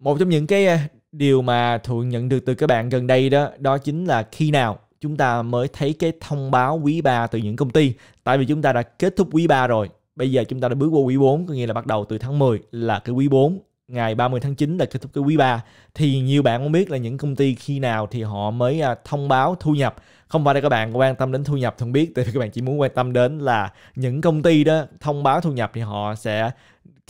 một trong những cái điều mà thụ nhận được từ các bạn gần đây đó đó chính là khi nào chúng ta mới thấy cái thông báo quý 3 từ những công ty tại vì chúng ta đã kết thúc quý 3 rồi bây giờ chúng ta đã bước qua quý 4 có nghĩa là bắt đầu từ tháng 10 là cái quý 4 ngày 30 tháng 9 là kết thúc cái quý 3 thì nhiều bạn muốn biết là những công ty khi nào thì họ mới à, thông báo thu nhập không phải là các bạn quan tâm đến thu nhập không biết tại vì các bạn chỉ muốn quan tâm đến là những công ty đó thông báo thu nhập thì họ sẽ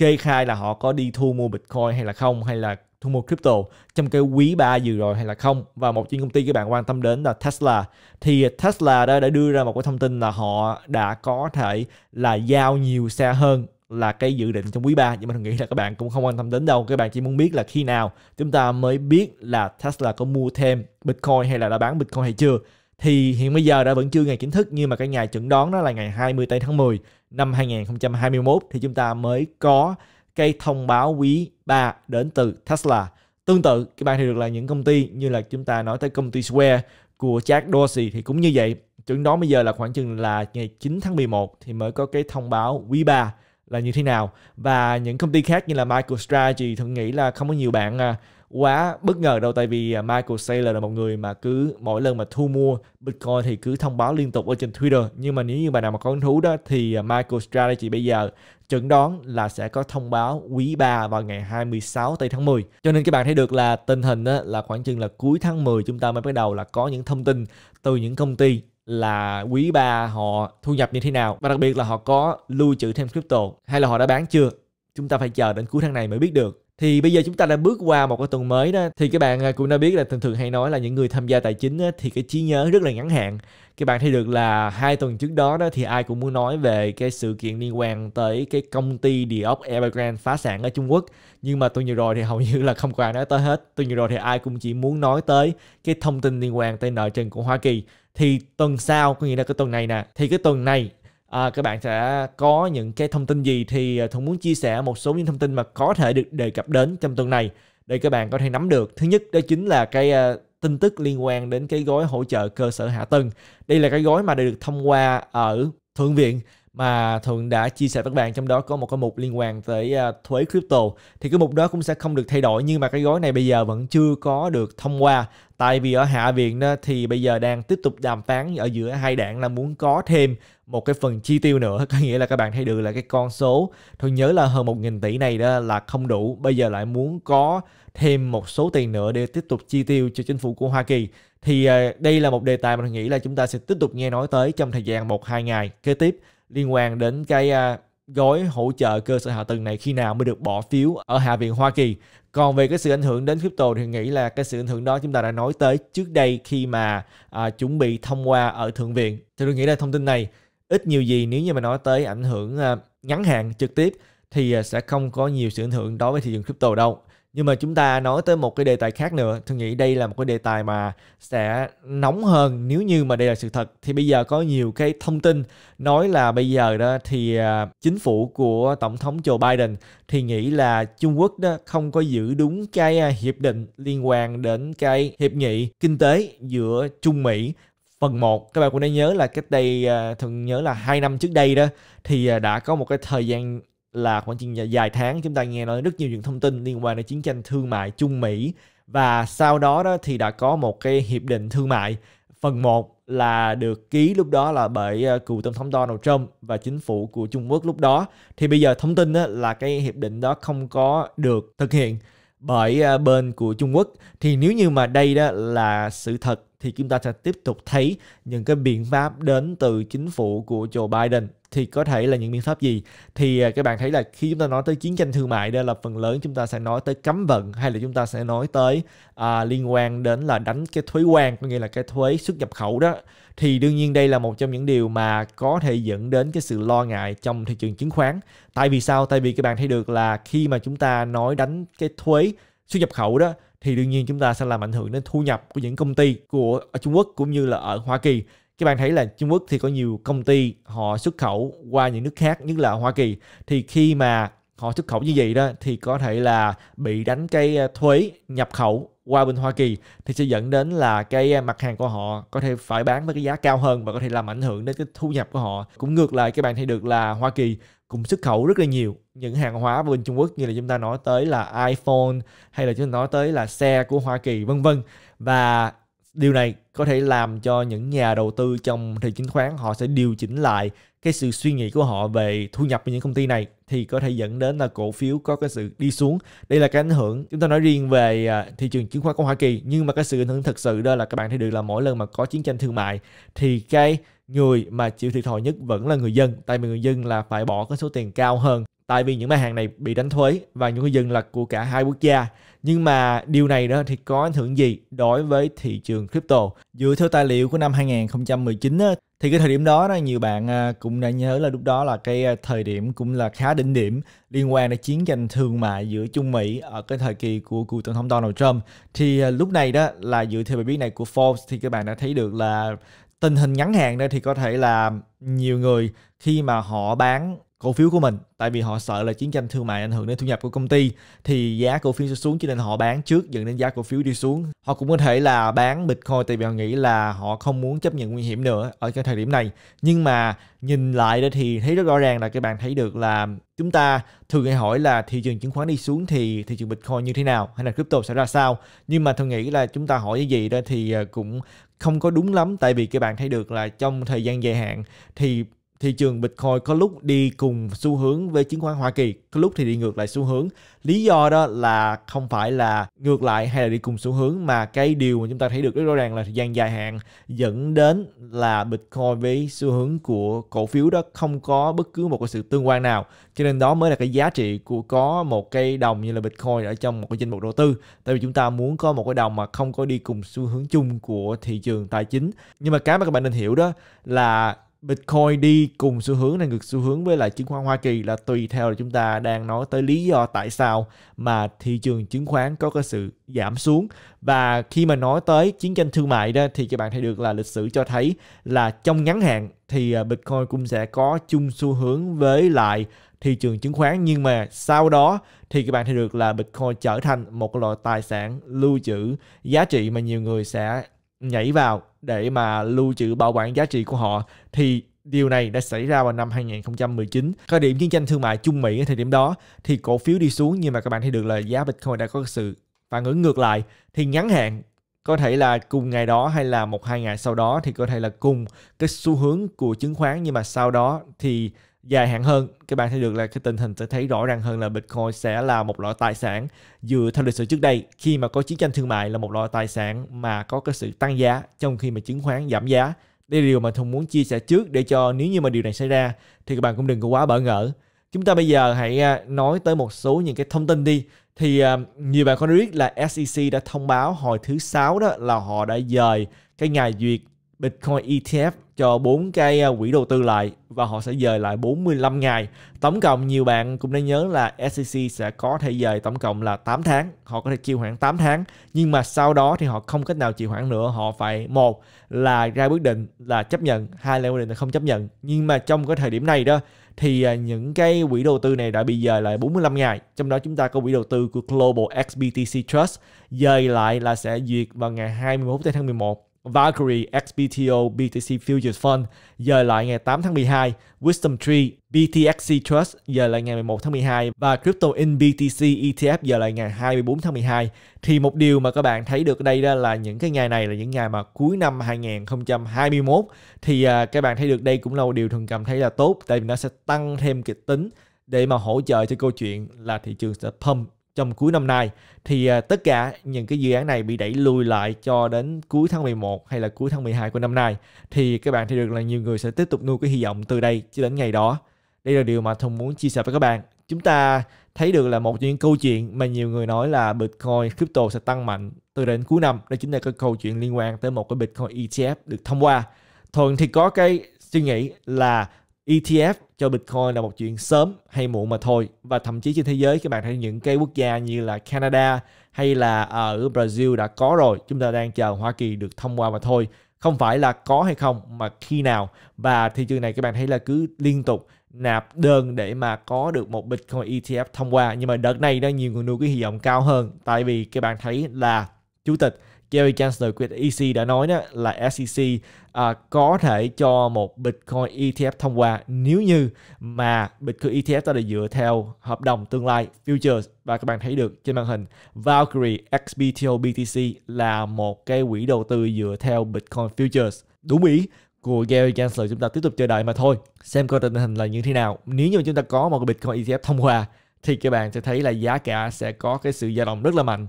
kê khai là họ có đi thu mua Bitcoin hay là không hay là thu mua crypto trong cái quý 3 vừa rồi hay là không và một chuyên công ty các bạn quan tâm đến là Tesla thì Tesla đã, đã đưa ra một cái thông tin là họ đã có thể là giao nhiều xe hơn là cái dự định trong quý 3 nhưng mà tôi nghĩ là các bạn cũng không quan tâm đến đâu các bạn chỉ muốn biết là khi nào chúng ta mới biết là Tesla có mua thêm Bitcoin hay là đã bán Bitcoin hay chưa thì hiện bây giờ đã vẫn chưa ngày chính thức nhưng mà cái ngày chuẩn đoán đó là ngày 20 tây tháng 10 năm 2021 thì chúng ta mới có cái thông báo quý 3 đến từ Tesla. Tương tự, các bạn thì được là những công ty như là chúng ta nói tới công ty Square của Jack Dorsey thì cũng như vậy. Chuẩn đoán bây giờ là khoảng chừng là ngày 9 tháng 11 thì mới có cái thông báo quý 3 là như thế nào. Và những công ty khác như là MicroStrategy thường nghĩ là không có nhiều bạn à, quá bất ngờ đâu tại vì à, Michael Saylor là một người mà cứ mỗi lần mà thu mua Bitcoin thì cứ thông báo liên tục ở trên Twitter nhưng mà nếu như bạn nào mà có hứng thú đó thì à, Michael Strategy bây giờ chẩn đoán là sẽ có thông báo quý 3 vào ngày 26 tây tháng 10. Cho nên các bạn thấy được là tình hình đó là khoảng chừng là cuối tháng 10 chúng ta mới bắt đầu là có những thông tin từ những công ty là quý 3 họ thu nhập như thế nào và đặc biệt là họ có lưu trữ thêm crypto hay là họ đã bán chưa chúng ta phải chờ đến cuối tháng này mới biết được thì bây giờ chúng ta đã bước qua một cái tuần mới đó thì các bạn à, cũng đã biết là thường thường hay nói là những người tham gia tài chính thì cái trí nhớ rất là ngắn hạn các bạn thấy được là hai tuần trước đó đó thì ai cũng muốn nói về cái sự kiện liên quan tới cái công ty địa ốc Evergrande phá sản ở Trung Quốc nhưng mà tuần vừa rồi thì hầu như là không có ai nói tới hết tuần vừa rồi thì ai cũng chỉ muốn nói tới cái thông tin liên quan tới nợ trần của Hoa Kỳ thì tuần sau có nghĩa là cái tuần này nè thì cái tuần này à, các bạn sẽ có những cái thông tin gì thì à, thông muốn chia sẻ một số những thông tin mà có thể được đề cập đến trong tuần này để các bạn có thể nắm được thứ nhất đó chính là cái uh, tin tức liên quan đến cái gói hỗ trợ cơ sở hạ tầng đây là cái gói mà đã được thông qua ở thượng viện mà Thuận đã chia sẻ với các bạn trong đó có một cái mục liên quan tới à, thuế crypto thì cái mục đó cũng sẽ không được thay đổi nhưng mà cái gói này bây giờ vẫn chưa có được thông qua tại vì ở hạ viện đó, thì bây giờ đang tiếp tục đàm phán ở giữa hai đảng là muốn có thêm một cái phần chi tiêu nữa có nghĩa là các bạn thấy được là cái con số tôi nhớ là hơn một nghìn tỷ này đó là không đủ bây giờ lại muốn có thêm một số tiền nữa để tiếp tục chi tiêu cho chính phủ của Hoa Kỳ thì à, đây là một đề tài mà tôi nghĩ là chúng ta sẽ tiếp tục nghe nói tới trong thời gian một hai ngày kế tiếp liên quan đến cái à, gói hỗ trợ cơ sở hạ tầng này khi nào mới được bỏ phiếu ở Hạ viện Hoa Kỳ. Còn về cái sự ảnh hưởng đến crypto thì nghĩ là cái sự ảnh hưởng đó chúng ta đã nói tới trước đây khi mà à, chuẩn bị thông qua ở Thượng viện. Thì tôi nghĩ là thông tin này ít nhiều gì nếu như mà nói tới ảnh hưởng à, ngắn hạn trực tiếp thì à, sẽ không có nhiều sự ảnh hưởng đối với thị trường crypto đâu nhưng mà chúng ta nói tới một cái đề tài khác nữa tôi nghĩ đây là một cái đề tài mà sẽ nóng hơn nếu như mà đây là sự thật thì bây giờ có nhiều cái thông tin nói là bây giờ đó thì à, chính phủ của tổng thống Joe Biden thì nghĩ là Trung Quốc đó không có giữ đúng cái à, hiệp định liên quan đến cái hiệp nghị kinh tế giữa Trung Mỹ phần 1 các bạn cũng nên nhớ là cách đây à, thường nhớ là hai năm trước đây đó thì đã có một cái thời gian là khoảng chừng dài tháng chúng ta nghe nói rất nhiều những thông tin liên quan đến chiến tranh thương mại Trung Mỹ và sau đó đó thì đã có một cái hiệp định thương mại phần 1 là được ký lúc đó là bởi ờ, cựu tổng thống Donald Trump và chính phủ của Trung Quốc lúc đó thì bây giờ thông tin là cái hiệp định đó không có được thực hiện bởi ờ, bên của Trung Quốc thì nếu như mà đây đó là sự thật thì chúng ta sẽ tiếp tục thấy những cái biện pháp đến từ chính phủ của Joe Biden thì có thể là những biện pháp gì thì à, các bạn thấy là khi chúng ta nói tới chiến tranh thương mại đây là phần lớn chúng ta sẽ nói tới cấm vận hay là chúng ta sẽ nói tới à, liên quan đến là đánh cái thuế quan có nghĩa là cái thuế xuất nhập khẩu đó thì đương nhiên đây là một trong những điều mà có thể dẫn đến cái sự lo ngại trong thị trường chứng khoán tại vì sao tại vì các bạn thấy được là khi mà chúng ta nói đánh cái thuế xuất nhập khẩu đó thì đương nhiên chúng ta sẽ làm ảnh hưởng đến thu nhập của những công ty của ở Trung Quốc cũng như là ở Hoa Kỳ các bạn thấy là Trung Quốc thì có nhiều công ty họ xuất khẩu qua những nước khác nhất là Hoa Kỳ thì khi mà họ xuất khẩu như vậy đó thì có thể là bị đánh cái ờ, thuế nhập khẩu qua bên Hoa Kỳ thì sẽ dẫn đến là cái ờ, mặt hàng của họ có thể phải bán với cái giá cao hơn và có thể làm ảnh hưởng đến cái thu nhập của họ. Cũng ngược lại các bạn thấy được là Hoa Kỳ cũng xuất khẩu rất là nhiều những hàng hóa bên Trung Quốc như là chúng ta nói tới là iPhone hay là chúng ta nói tới là xe của Hoa Kỳ vân vân và điều này có thể làm cho những nhà đầu tư trong thị chứng khoán họ sẽ điều chỉnh lại cái sự suy nghĩ của họ về thu nhập của những công ty này thì có thể dẫn đến là cổ phiếu có cái sự đi xuống đây là cái ảnh hưởng chúng ta nói riêng về à, thị trường chứng khoán của Hoa Kỳ nhưng mà cái sự ảnh hưởng thực sự đó là các bạn thấy được là mỗi lần mà có chiến tranh thương mại thì cái người mà chịu thiệt thòi nhất vẫn là người dân tại vì người dân là phải bỏ cái số tiền cao hơn tại vì những mặt hàng này bị đánh thuế và những người dân là của cả hai quốc gia nhưng mà điều này đó thì có ảnh hưởng gì đối với thị trường crypto dựa theo tài liệu của năm 2019 á, thì cái thời điểm đó, đó nhiều bạn à, cũng đã nhớ là lúc đó là cái à, thời điểm cũng là khá đỉnh điểm liên quan đến chiến tranh thương mại giữa Trung Mỹ ở cái thời kỳ của cựu tổng thống Donald Trump thì à, lúc này đó là dựa theo bài viết này của Forbes thì các bạn đã thấy được là tình hình ngắn hạn đây thì có thể là nhiều người khi mà họ bán cổ phiếu của mình tại vì họ sợ là chiến tranh thương mại ảnh hưởng đến thu nhập của công ty thì giá cổ phiếu sẽ xuống cho nên họ bán trước dẫn đến giá cổ phiếu đi xuống họ cũng có thể là bán bitcoin tại vì họ nghĩ là họ không muốn chấp nhận nguy hiểm nữa ở cái thời điểm này nhưng mà nhìn lại đó thì thấy rất rõ ràng là các bạn thấy được là chúng ta thường hay hỏi là thị trường chứng khoán đi xuống thì thị trường bitcoin như thế nào hay là crypto sẽ ra sao nhưng mà tôi nghĩ là chúng ta hỏi cái gì đó thì ờ, cũng không có đúng lắm tại vì các bạn thấy được là trong thời gian dài hạn thì thị trường Bitcoin có lúc đi cùng xu hướng với chứng khoán Hoa Kỳ, có lúc thì đi ngược lại xu hướng. Lý do đó là không phải là ngược lại hay là đi cùng xu hướng mà cái điều mà chúng ta thấy được rất rõ ràng là thời gian dài hạn dẫn đến là Bitcoin với xu hướng của cổ phiếu đó không có bất cứ một cái sự tương quan nào. Cho nên đó mới là cái giá trị của có một cây đồng như là Bitcoin ở trong một cái danh mục đầu tư. Tại vì chúng ta muốn có một cái đồng mà không có đi cùng xu hướng chung của thị trường tài chính. Nhưng mà cái mà các bạn nên hiểu đó là Bitcoin đi cùng xu hướng này ngược xu hướng với lại chứng khoán Hoa Kỳ là tùy theo là chúng ta đang nói tới lý do tại sao mà thị trường chứng khoán có cái sự giảm xuống và khi mà nói tới chiến tranh thương mại đó thì các bạn thấy được là lịch sử cho thấy là trong ngắn hạn thì à, Bitcoin cũng sẽ có chung xu hướng với lại thị trường chứng khoán nhưng mà sau đó thì các bạn thấy được là Bitcoin trở thành một loại tài sản lưu trữ giá trị mà nhiều người sẽ nhảy vào để mà lưu trữ bảo quản giá trị của họ thì Điều này đã xảy ra vào năm 2019. Khởi điểm chiến tranh thương mại Trung Mỹ ở thời điểm đó thì cổ phiếu đi xuống nhưng mà các bạn thấy được là giá Bitcoin đã có sự phản ứng ngược lại. Thì ngắn hạn có thể là cùng ngày đó hay là một hai ngày sau đó thì có thể là cùng cái xu hướng của chứng khoán nhưng mà sau đó thì dài hạn hơn các bạn sẽ được là cái tình hình sẽ thấy rõ ràng hơn là Bitcoin sẽ là một loại tài sản dựa theo lịch sử trước đây khi mà có chiến tranh thương mại là một loại tài sản mà có cái sự tăng giá trong khi mà chứng khoán giảm giá đây là điều mà thùng muốn chia sẻ trước để cho nếu như mà điều này xảy ra thì các bạn cũng đừng có quá bỡ ngỡ chúng ta bây giờ hãy à, nói tới một số những cái thông tin đi thì à, nhiều bạn có biết là SEC đã thông báo hồi thứ sáu đó là họ đã dời cái ngày duyệt Bitcoin ETF cho bốn cái à, quỹ đầu tư lại và họ sẽ dời lại 45 ngày. Tổng cộng nhiều bạn cũng nên nhớ là SEC sẽ có thể dời tổng cộng là 8 tháng. Họ có thể chịu khoảng 8 tháng nhưng mà sau đó thì họ không cách nào chịu khoảng nữa. Họ phải một là ra quyết định là chấp nhận, hai là quyết định là không chấp nhận. Nhưng mà trong cái thời điểm này đó thì à, những cái quỹ đầu tư này đã bị dời lại 45 ngày. Trong đó chúng ta có quỹ đầu tư của Global XBTC Trust dời lại là sẽ duyệt vào ngày 21 tháng 11 Valkyrie XBTO BTC Futures Fund giờ lại ngày 8 tháng 12, Wisdom Tree BTXC Trust giờ lại ngày 11 tháng 12 và Crypto in BTC ETF giờ lại ngày 24 tháng 12 thì một điều mà các bạn thấy được đây đó là những cái ngày này là những ngày mà cuối năm 2021 thì à, các bạn thấy được đây cũng là một điều thường cảm thấy là tốt tại vì nó sẽ tăng thêm kịch tính để mà hỗ trợ cho câu chuyện là thị trường sẽ pump trong cuối năm nay thì à, tất cả những cái dự án này bị đẩy lùi lại cho đến cuối tháng 11 hay là cuối tháng 12 của năm nay thì các bạn thấy được là nhiều người sẽ tiếp tục nuôi cái hy vọng từ đây cho đến ngày đó. Đây là điều mà Thông muốn chia sẻ với các bạn. Chúng ta thấy được là một trong những câu chuyện mà nhiều người nói là Bitcoin, crypto sẽ tăng mạnh từ đến cuối năm. Đó chính là cái câu chuyện liên quan tới một cái Bitcoin ETF được thông qua. Thuận thì có cái suy nghĩ là ETF cho Bitcoin là một chuyện sớm hay muộn mà thôi và thậm chí trên thế giới các bạn thấy những cái quốc gia như là Canada hay là ờ, ở Brazil đã có rồi chúng ta đang chờ Hoa Kỳ được thông qua mà thôi không phải là có hay không mà khi nào và thị trường này các bạn thấy là cứ liên tục nạp đơn để mà có được một Bitcoin ETF thông qua nhưng mà đợt này đang nhiều người nuôi cái hy vọng cao hơn tại vì các bạn thấy là chủ tịch Gary Gensler của EC đã nói đó là SEC à, có thể cho một Bitcoin ETF thông qua nếu như mà Bitcoin ETF đó là dựa theo hợp đồng tương lai futures và các bạn thấy được trên màn hình Valkyrie XBTO BTC là một cái quỹ đầu tư dựa theo Bitcoin futures đúng ý của Gary Gensler chúng ta tiếp tục chờ đợi mà thôi xem coi tình hình là như thế nào nếu như chúng ta có một cái Bitcoin ETF thông qua thì các bạn sẽ thấy là giá cả sẽ có cái sự dao động rất là mạnh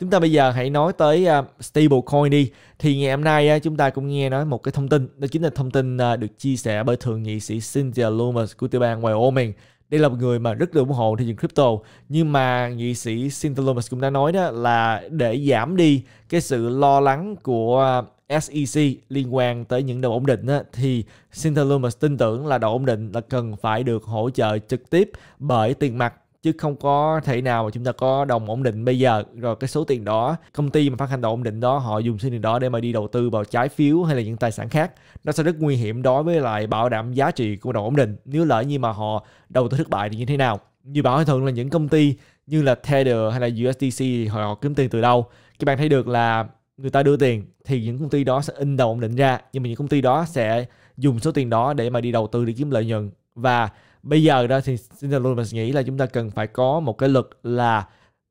Chúng ta bây giờ hãy nói tới uh, stablecoin đi. Thì ngày hôm nay chúng ta cũng nghe nói một cái thông tin, đó chính là thông tin à, được chia sẻ bởi thượng nghị sĩ Cynthia Lummis của tiểu bang Wyoming. Đây là một người mà rất được ủng hộ thị trường crypto, nhưng mà nghị sĩ Cynthia Lummis cũng đã nói đó là để giảm đi cái sự lo lắng của à, SEC liên quan tới những đồ ổn định á, thì Cynthia Lummis tin tưởng là đồ ổn định là cần phải được hỗ trợ trực tiếp bởi tiền mặt chứ không có thể nào mà chúng ta có đồng ổn định bây giờ rồi cái số tiền đó công ty mà phát hành đồng ổn định đó họ dùng số tiền đó để mà đi đầu tư vào trái phiếu hay là những tài sản khác nó sẽ rất nguy hiểm đối với lại bảo đảm giá trị của đồng ổn định nếu lỡ như mà họ đầu tư thất bại thì như thế nào như bảo thường là những công ty như là Tether hay là USDC họ kiếm tiền từ đâu các bạn thấy được là người ta đưa tiền thì những công ty đó sẽ in đồng ổn định ra nhưng mà những công ty đó sẽ dùng số tiền đó để mà đi đầu tư để kiếm lợi nhuận và bây giờ đó thì Cynthia Lummis nghĩ là chúng ta cần phải có một cái lực là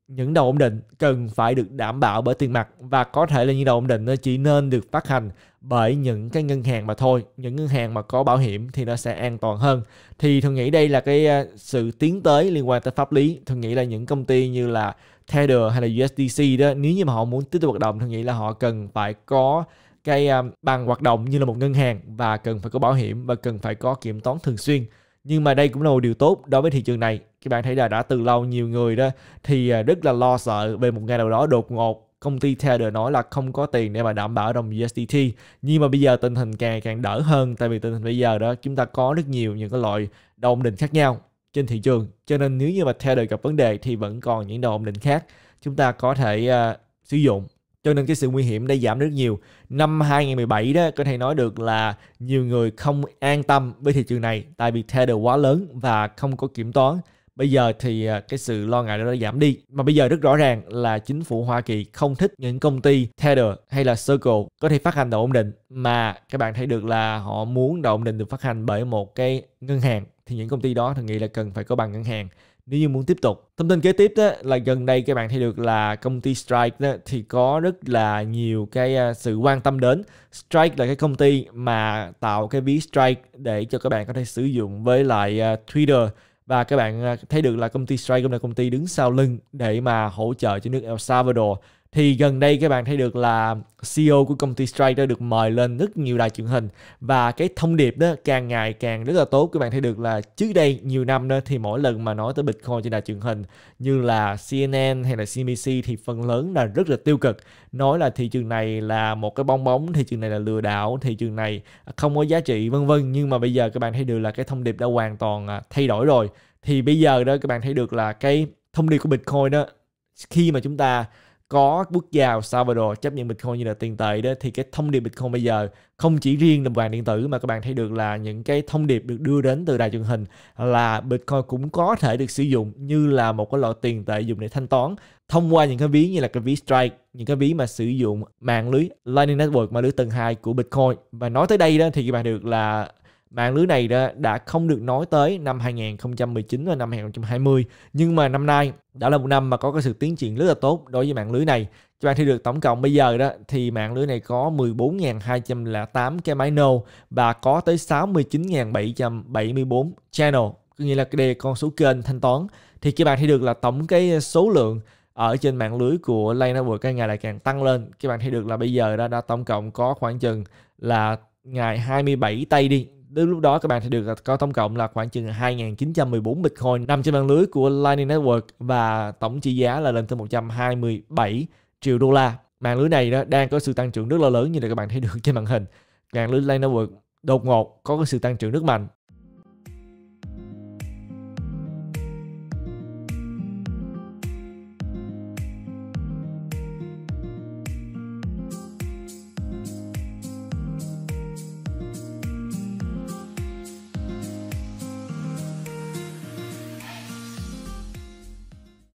những đồng ổn định cần phải được đảm bảo bởi tiền mặt và có thể là những đồng ổn định nó chỉ nên được phát hành bởi những cái ngân hàng mà thôi những ngân hàng mà có bảo hiểm thì nó sẽ an toàn hơn thì tôi nghĩ đây là cái à, sự tiến tới liên quan tới pháp lý tôi nghĩ là những công ty như là Tether hay là USDC đó nếu như mà họ muốn tiếp tục hoạt động thường nghĩ là họ cần phải có cái à, bằng hoạt động như là một ngân hàng và cần phải có bảo hiểm và cần phải có kiểm toán thường xuyên nhưng mà đây cũng là một điều tốt đối với thị trường này các bạn thấy là đã từ lâu nhiều người đó thì à, rất là lo sợ về một ngày nào đó đột ngột công ty Tether nói là không có tiền để mà đảm bảo đồng USDT nhưng mà bây giờ tình hình càng càng đỡ hơn tại vì tình hình bây giờ đó chúng ta có rất nhiều những cái loại đồng ổn định khác nhau trên thị trường cho nên nếu như mà Tether gặp vấn đề thì vẫn còn những đồng ổn định khác chúng ta có thể uh, sử dụng cho nên cái sự nguy hiểm đã giảm rất nhiều. Năm 2017 đó có thể nói được là nhiều người không an tâm với thị trường này tại vì Tether quá lớn và không có kiểm toán. Bây giờ thì à, cái sự lo ngại đó đã giảm đi. Mà bây giờ rất rõ ràng là chính phủ Hoa Kỳ không thích những công ty Tether hay là Circle có thể phát hành đồng ổn định mà các bạn thấy được là họ muốn đồng ổn định được phát hành bởi một cái ngân hàng thì những công ty đó thường nghĩ là cần phải có bằng ngân hàng nếu như muốn tiếp tục. Thông tin kế tiếp đó, là gần đây các bạn thấy được là công ty Strike đó, thì có rất là nhiều cái à, sự quan tâm đến. Strike là cái công ty mà tạo cái ví Strike để cho các bạn có thể sử dụng với lại à, Twitter và các bạn à, thấy được là công ty Strike cũng là công ty đứng sau lưng để mà hỗ trợ cho nước El Salvador thì gần đây các bạn thấy được là CEO của công ty Stripe đã được mời lên rất nhiều đài truyền hình và cái thông điệp đó càng ngày càng rất là tốt các bạn thấy được là trước đây nhiều năm đó thì mỗi lần mà nói tới Bitcoin trên đài truyền hình như là CNN hay là CNBC thì phần lớn là rất là tiêu cực nói là thị trường này là một cái bong bóng thị trường này là lừa đảo thị trường này không có giá trị vân vân nhưng mà bây giờ các bạn thấy được là cái thông điệp đã hoàn toàn à, thay đổi rồi thì bây giờ đó các bạn thấy được là cái thông điệp của Bitcoin đó khi mà chúng ta có bước vào Salvador chấp nhận Bitcoin như là tiền tệ đó thì cái thông điệp Bitcoin bây giờ không chỉ riêng đồng vàng điện tử mà các bạn thấy được là những cái thông điệp được đưa đến từ đài truyền hình là Bitcoin cũng có thể được sử dụng như là một cái loại tiền tệ dùng để thanh toán thông qua những cái ví như là cái ví Strike, những cái ví mà sử dụng mạng lưới Lightning Network mạng lưới tầng 2 của Bitcoin. Và nói tới đây đó thì các bạn được là mạng lưới này đã, đã không được nói tới năm 2019 và năm 2020 nhưng mà năm nay đã là một năm mà có cái sự tiến triển rất là tốt đối với mạng lưới này các bạn thấy được tổng cộng bây giờ đó thì mạng lưới này có 14.208 cái máy nô và có tới 69.774 channel có nghĩa là đề con số kênh thanh toán thì các bạn thấy được là tổng cái số lượng ở trên mạng lưới của Lay Network càng ngày lại càng tăng lên các bạn thấy được là bây giờ đã, đã tổng cộng có khoảng chừng là ngày 27 tây đi Đến lúc đó các bạn sẽ được có tổng cộng là khoảng chừng 2.914 Bitcoin nằm trên mạng lưới của Lightning Network và tổng trị giá là lên tới 127 triệu đô la. Mạng lưới này đó đang có sự tăng trưởng rất là lớn như là các bạn thấy được trên màn hình. Mạng lưới Lightning Network đột ngột có cái sự tăng trưởng rất mạnh